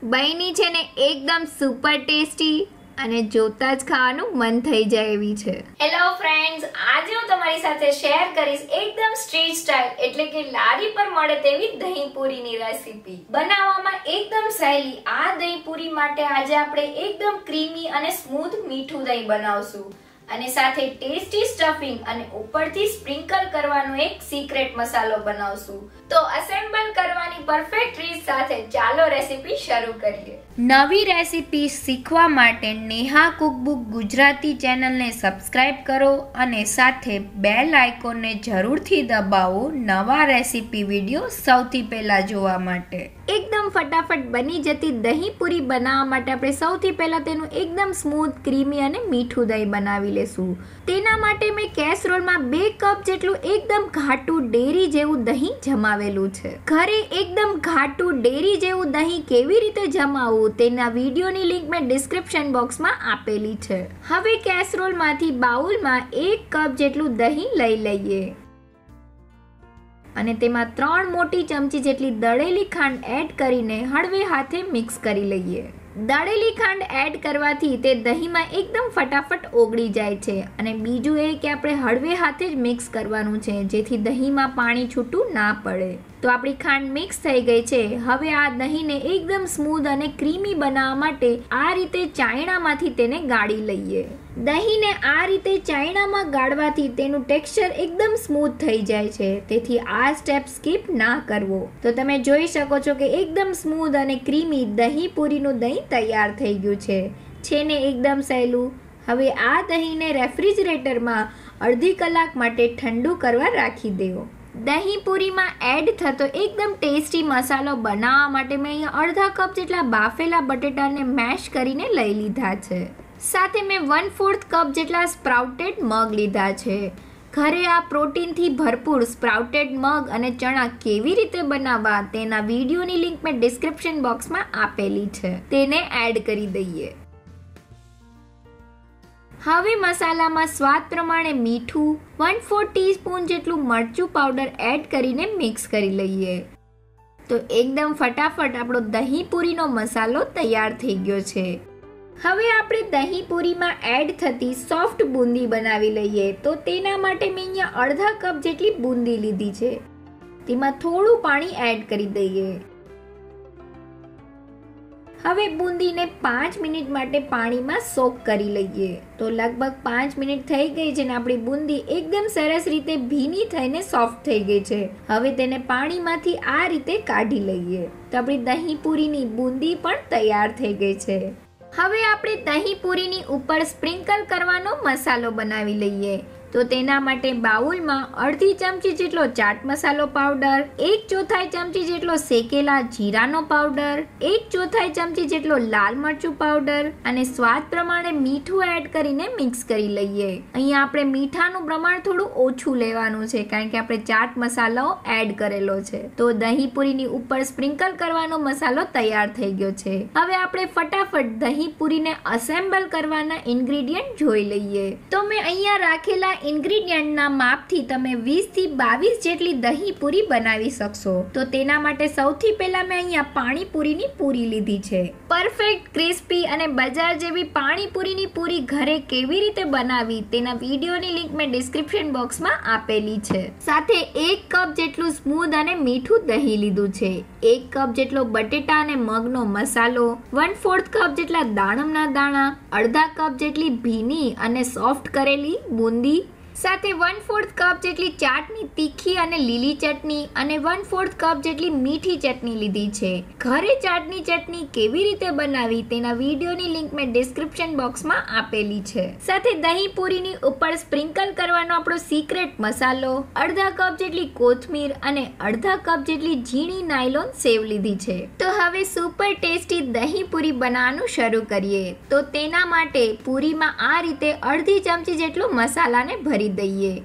બહેની છે ને એકદમ સુપર ટેસ્ટી અને જોતા જ ખાવાનું મન થઈ જાય એવી છે હેલો ફ્રેન્ડ્સ આજે હું તમારી સાથે શેર કરીશ એકદમ સ્ટ્રીટ સ્ટાઇલ એટલે કે લારી પર મળે તેવી દહીં પૂરીની રેસિપી બનાવવામાં એકદમ સહેલી આ દહીં પૂરી માટે આજે આપણે એકદમ ક્રીમી અને સ્મૂથ મીઠું દહીં બનાવશું અને સાથે ટેસ્ટી સ્ટફિંગ અને ઉપરથી સ્પ્રિંકલ કરવાનો એક સિક્રેટ મસાલો બનાવશું તો અસેમ્બલ કરવાની પરફેક્ટ રીત સાથે ચાલો રેસિપી શરૂ કરીએ નવી રેસિપી શીખવા માટે નેહા કુકબુક ગુજરાતી ચેનલને સબસ્ક્રાઇબ કરો અને સાથે બેલ આઇકોનને જરૂરથી દબાવો નવા રેસિપી વિડીયો સૌથી પહેલાં જોવા માટે એકદમ ફટાફટ બની જતી દહીં પૂરી બનાવવા માટે આપણે સૌથી પહેલાં તેનું એકદમ સ્મૂથ ક્રીમી અને મીઠું દહીં બનાવી લેશું તેના માટે મેં કેસરોલમાં બે કપ જેટલું એકદમ ઘાટું ડેરી જેવું દહીં જમાવેલું છે ઘરે એકદમ ઘાટું ડેરી જેવું દહીં કેવી રીતે જમાવવું તેના વિડીયોની લિંક મેં ડિસ્ક્રિપ્શન બોક્સમાં આપેલી છે હવે કેસરોલમાંથી બાઉલમાં એક કપ જેટલું દહીં લઈ લઈએ અને તેમાં ત્રણ મોટી ચમચી જેટલી દળેલી ખાંડ એડ કરીને હળવે હાથે મિક્સ કરી લઈએ દાળેલી ખાંડ એડ કરવાથી તે દહીંમાં એકદમ ફટાફટ ઓગળી જાય છે અને બીજું એ કે આપણે હળવે હાથે જ મિક્સ કરવાનું છે જેથી દહીંમાં પાણી છૂટું ના પડે તો આપણી ખાંડ મિક્સ થઈ ગઈ છે હવે આ દહીંને એકદમ સ્મૂધ અને ક્રીમી બનાવવા માટે આ રીતે ચાયણામાંથી તેને ગાળી લઈએ દહીંને આ રીતે ચાયણામાં ગાળવાથી તેનું ટેક્સચર એકદમ સ્મૂથ થઈ જાય છે તેથી આ સ્ટેપ સ્કીપ ના કરવો તો તમે જોઈ શકો છો કે એકદમ સ્મૂધ અને ક્રીમી દહીં પૂરીનું દહીં તૈયાર થઈ ગયું છે છે ને એકદમ સહેલું હવે આ દહીંને રેફ્રિજરેટરમાં અડધી કલાક માટે ઠંડુ કરવા રાખી દેવો દહીં પૂરીમાં એડ થતો એકદમ ટેસ્ટી મસાલો બનાવવા માટે મેં અહીંયા અડધા કપ જેટલા બાફેલા બટેટાને મેશ કરીને લઈ લીધા છે સાથે મેં વન ફોર્થ કપ જેટલા સ્પ્રાઉટેડ મગ લીધા છે ઘરે આ પ્રોટીનથી ભરપૂર સ્પ્રાઉટેડ મગ અને ચણા કેવી રીતે બનાવવા તેના વિડીયોની લિંક મેં ડિસ્ક્રિપ્શન બોક્સમાં આપેલી છે તેને એડ કરી દઈએ હવે મસાલામાં સ્વાદ પ્રમાણે મીઠું વન ફોર સ્પૂન જેટલું મરચું પાવડર એડ કરીને મિક્સ કરી લઈએ તો એકદમ ફટાફટ આપણો દહીં પૂરીનો મસાલો તૈયાર થઈ ગયો છે હવે આપણે દહીં પૂરીમાં એડ થતી સોફ્ટ બુંદી બનાવી લઈએ તો તેના માટે મેં અહીંયા અડધા કપ જેટલી બુંદી લીધી છે તેમાં થોડું પાણી એડ કરી દઈએ હવે બુંદીને પાંચ મિનિટ માટે પાણીમાં સોક કરી લઈએ તો લગભગ પાંચ મિનિટ થઈ ગઈ છે ને આપણી બુંદી એકદમ સરસ રીતે ભીની થઈને સોફ્ટ થઈ ગઈ છે હવે તેને પાણીમાંથી આ રીતે કાઢી લઈએ તો આપણી દહીં પૂરીની બૂંદી પણ તૈયાર થઈ ગઈ છે હવે આપણે દહીં પૂરીની ઉપર સ્પ્રિંકલ કરવાનો મસાલો બનાવી લઈએ તો તેના માટે બાઉલમાં અડધી ચમચી જેટલો ચાટ મસાલો પાવડર એક ચોથાઈ ચમચી જેટલો શેકેલા જીરાનો પાવડર એક ચોથાઈ ચમચી જેટલો લાલ મરચું પાવડર અને સ્વાદ પ્રમાણે મીઠું એડ કરીને મિક્સ કરી લઈએ અહીંયા આપણે મીઠાનું પ્રમાણ થોડું ઓછું લેવાનું છે કારણ કે આપણે ચાટ મસાલો એડ કરેલો છે તો દહીંપુરીની ઉપર સ્પ્રિંકલ કરવાનો મસાલો તૈયાર થઈ ગયો છે હવે આપણે ફટાફટ દહીં પૂરીને અસેમ્બલ કરવાના ઇન્ગ્રીડિયન્ટ જોઈ લઈએ તો મેં અહીંયા રાખેલા ઇન્ગ્રીડિયન્ટના માપથી તમે થી બાવીસ જેટલી દહીં પૂરી બનાવી શકશો તો તેના માટે સૌથી પહેલા મેં અહીંયા પાણીપુરીની પૂરી લીધી છે પરફેક્ટ ક્રિસ્પી અને બજાર જેવી પાણીપુરીની પૂરી ઘરે કેવી રીતે બનાવી તેના વિડીયોની લિંક મેં ડિસ્ક્રિપ્શન બોક્સમાં આપેલી છે સાથે એક કપ જેટલું સ્મૂધ અને મીઠું દહીં લીધું છે એક કપ જેટલો બટેટા અને મગનો મસાલો વન ફોર્થ કપ જેટલા દાણમના દાણા અડધા કપ જેટલી ભીની અને સોફ્ટ કરેલી બુંદી સાથે વન ફોર્થ કપ જેટલી ચાટની તીખી અને લીલી ચટણી અને વન ફોર્થ કપ જેટલી મીઠી ચટણી લીધી છે ઘરે ચાટની ચટણી કેવી રીતે બનાવી તેના વિડીયોની લિંક મેં ડિસ્ક્રિપ્શન બોક્સમાં આપેલી છે સાથે દહીં પૂરીની ઉપર સ્પ્રિંકલ કરવાનો આપણો સિક્રેટ મસાલો અડધા કપ જેટલી કોથમીર અને અડધા કપ જેટલી ઝીણી નાયલોન સેવ લીધી છે તો હવે સુપર ટેસ્ટી દહીં પૂરી બનાવવાનું શરૂ કરીએ તો તેના માટે પૂરીમાં આ રીતે અડધી ચમચી જેટલું મસાલાને ભરી કરી દઈએ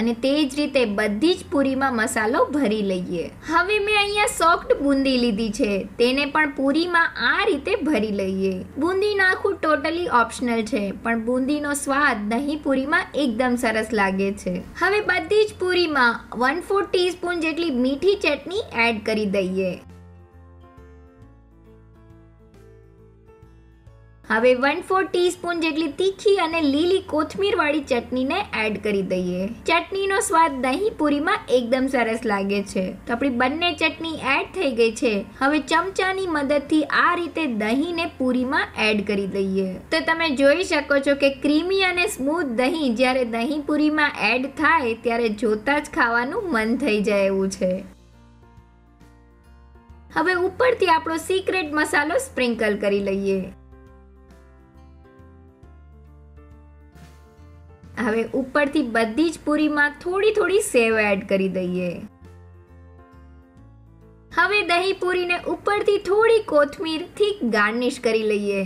અને તે જ રીતે બધી જ પૂરીમાં મસાલો ભરી લઈએ હવે મેં અહીંયા સોફ્ટ બુંદી લીધી છે તેને પણ પૂરીમાં આ રીતે ભરી લઈએ બુંદી નાખવું ટોટલી ઓપ્શનલ છે પણ બુંદીનો સ્વાદ દહીં પૂરીમાં એકદમ સરસ લાગે છે હવે બધી જ પૂરીમાં વન ફોર ટીસ્પૂન જેટલી મીઠી ચટણી એડ કરી દઈએ હવે વન ફોર ટીસ્પૂન જેટલી તીખી અને લીલી કોથમીરવાળી ચટણીને એડ કરી દઈએ ચટણીનો સ્વાદ દહીં પૂરીમાં એકદમ સરસ લાગે છે તો આપણી બંને ચટણી એડ થઈ ગઈ છે હવે ચમચાની મદદથી આ રીતે દહીંને પૂરીમાં એડ કરી દઈએ તો તમે જોઈ શકો છો કે ક્રીમી અને સ્મૂથ દહીં જ્યારે દહીં પૂરીમાં એડ થાય ત્યારે જોતા જ ખાવાનું મન થઈ જાય એવું છે હવે ઉપરથી આપણો સિક્રેટ મસાલો સ્પ્રિંકલ કરી લઈએ હવે ઉપરથી બધી જ પૂરીમાં થોડી થોડી સેવ એડ કરી દઈએ હવે દહીં પૂરીને ઉપરથી થોડી કોથમીર થી ગાર્નિશ કરી લઈએ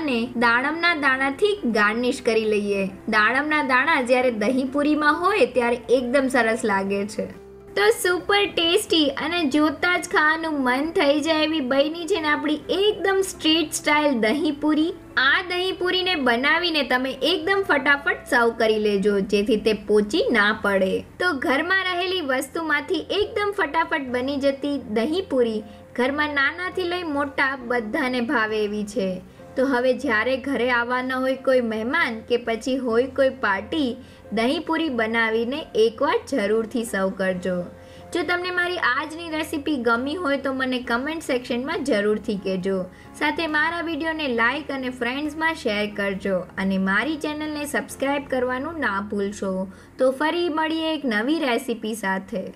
અને દાણમના દાણાથી ગાર્નિશ કરી લઈએ દાણમના દાણા જ્યારે દહીં પૂરીમાં હોય ત્યારે એકદમ સરસ લાગે છે તો સુપર ટેસ્ટી અને જોતાં જ ખાવાનું મન થઈ જાય એવી બની છે ને આપણી એકદમ સ્ટ્રીટ સ્ટાઇલ દહીં પૂરી આ દહીં પૂરીને બનાવીને તમે એકદમ ફટાફટ સર્વ કરી લેજો જેથી તે પોચી ના પડે તો ઘરમાં રહેલી વસ્તુમાંથી એકદમ ફટાફટ બની જતી દહીં પૂરી ઘરમાં નાનાથી લઈ મોટા બધાને ભાવે એવી છે તો હવે જ્યારે ઘરે આવવાના હોય કોઈ મહેમાન કે પછી હોય કોઈ પાર્ટી દહીંપૂરી બનાવીને એકવાર જરૂરથી સર્વ કરજો જો તમને મારી આજની રેસિપી ગમી હોય તો મને કમેન્ટ સેક્શનમાં જરૂરથી કહેજો સાથે મારા વિડીયોને લાઇક અને ફ્રેન્ડ્સમાં શેર કરજો અને મારી ચેનલને સબસ્ક્રાઈબ કરવાનું ના ભૂલશો તો ફરી મળીએ એક નવી રેસિપી સાથે